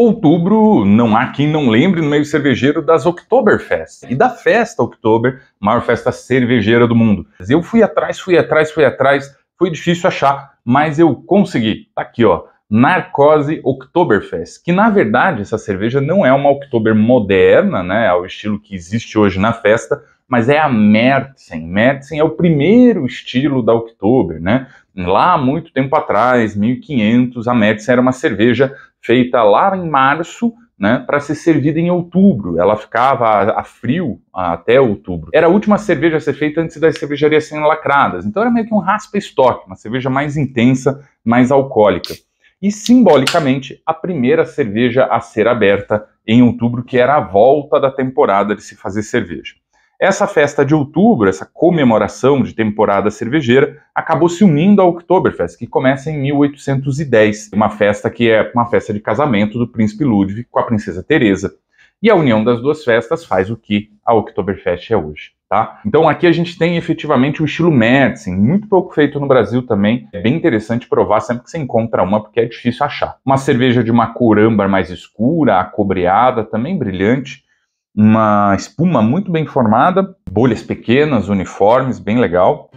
Outubro, não há quem não lembre no meio cervejeiro das Oktoberfest e da festa Oktober, maior festa cervejeira do mundo. Eu fui atrás, fui atrás, fui atrás, foi difícil achar, mas eu consegui. Tá aqui, ó. Narcose Oktoberfest, que na verdade essa cerveja não é uma Oktober moderna, né, ao estilo que existe hoje na festa, mas é a Mertzen. Mertzen é o primeiro estilo da Oktober, né? Lá muito tempo atrás, 1500, a Mertzen era uma cerveja feita lá em março, né, para ser servida em outubro. Ela ficava a, a frio a, até outubro. Era a última cerveja a ser feita antes das cervejarias serem lacradas. Então era meio que um raspa-estoque, uma cerveja mais intensa, mais alcoólica. E simbolicamente, a primeira cerveja a ser aberta em outubro, que era a volta da temporada de se fazer cerveja. Essa festa de outubro, essa comemoração de temporada cervejeira, acabou se unindo à Oktoberfest, que começa em 1810, uma festa que é uma festa de casamento do príncipe Ludwig com a princesa Teresa. E a união das duas festas faz o que a Oktoberfest é hoje. Tá? Então aqui a gente tem efetivamente o estilo Madsen, muito pouco feito no Brasil também. É bem interessante provar sempre que você encontra uma, porque é difícil achar. Uma cerveja de uma cor âmbar mais escura, acobreada, também brilhante, uma espuma muito bem formada, bolhas pequenas, uniformes, bem legal,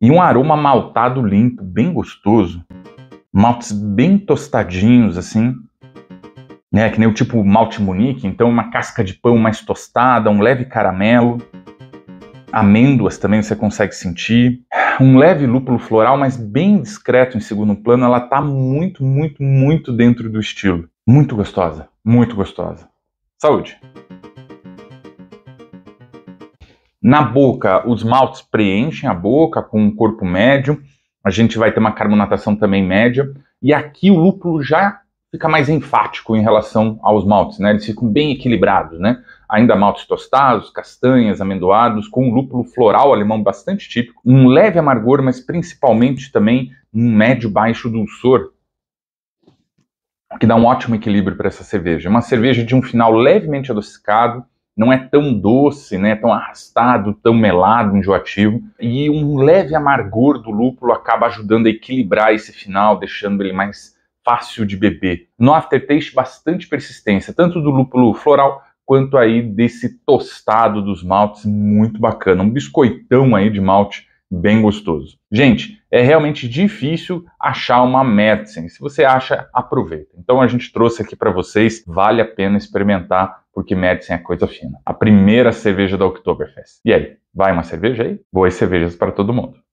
e um aroma maltado limpo, bem gostoso. Maltes bem tostadinhos, assim, né? Que nem o tipo malte Munique, então uma casca de pão mais tostada, um leve caramelo. Amêndoas também você consegue sentir. Um leve lúpulo floral, mas bem discreto em segundo plano. Ela tá muito, muito, muito dentro do estilo. Muito gostosa, muito gostosa. Saúde! Na boca, os maltes preenchem a boca com um corpo médio, a gente vai ter uma carbonatação também média, e aqui o lúpulo já fica mais enfático em relação aos maltes, né? Eles ficam bem equilibrados, né? Ainda maltes tostados, castanhas, amendoados, com um lúpulo floral alemão bastante típico, um leve amargor, mas principalmente também um médio-baixo dulçor, que dá um ótimo equilíbrio para essa cerveja. Uma cerveja de um final levemente adocicado, não é tão doce, né, tão arrastado, tão melado, enjoativo. E um leve amargor do lúpulo acaba ajudando a equilibrar esse final, deixando ele mais fácil de beber. No aftertaste, bastante persistência, tanto do lúpulo floral quanto aí desse tostado dos maltes, muito bacana. Um biscoitão aí de malte bem gostoso. Gente, é realmente difícil achar uma Madsen. Se você acha, aproveita. Então a gente trouxe aqui para vocês, vale a pena experimentar porque merecem é coisa fina. A primeira cerveja da Oktoberfest. E aí? Vai uma cerveja aí? Boas cervejas para todo mundo.